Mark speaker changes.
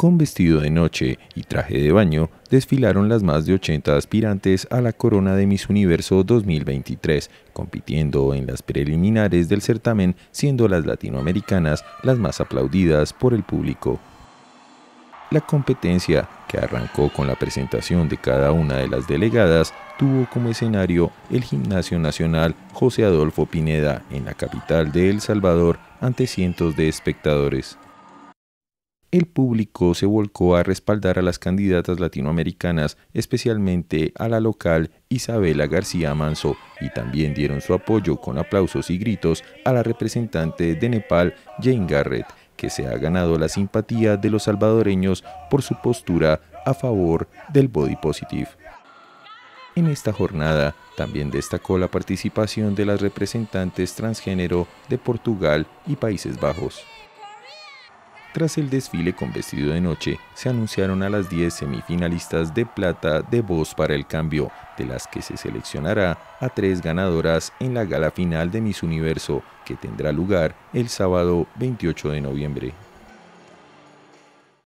Speaker 1: Con vestido de noche y traje de baño, desfilaron las más de 80 aspirantes a la corona de Miss Universo 2023, compitiendo en las preliminares del certamen, siendo las latinoamericanas las más aplaudidas por el público. La competencia, que arrancó con la presentación de cada una de las delegadas, tuvo como escenario el Gimnasio Nacional José Adolfo Pineda en la capital de El Salvador ante cientos de espectadores el público se volcó a respaldar a las candidatas latinoamericanas, especialmente a la local Isabela García Manso, y también dieron su apoyo con aplausos y gritos a la representante de Nepal, Jane Garrett, que se ha ganado la simpatía de los salvadoreños por su postura a favor del body positive. En esta jornada también destacó la participación de las representantes transgénero de Portugal y Países Bajos. Tras el desfile con vestido de noche, se anunciaron a las 10 semifinalistas de plata de Voz para el Cambio, de las que se seleccionará a tres ganadoras en la gala final de Miss Universo, que tendrá lugar el sábado 28 de noviembre.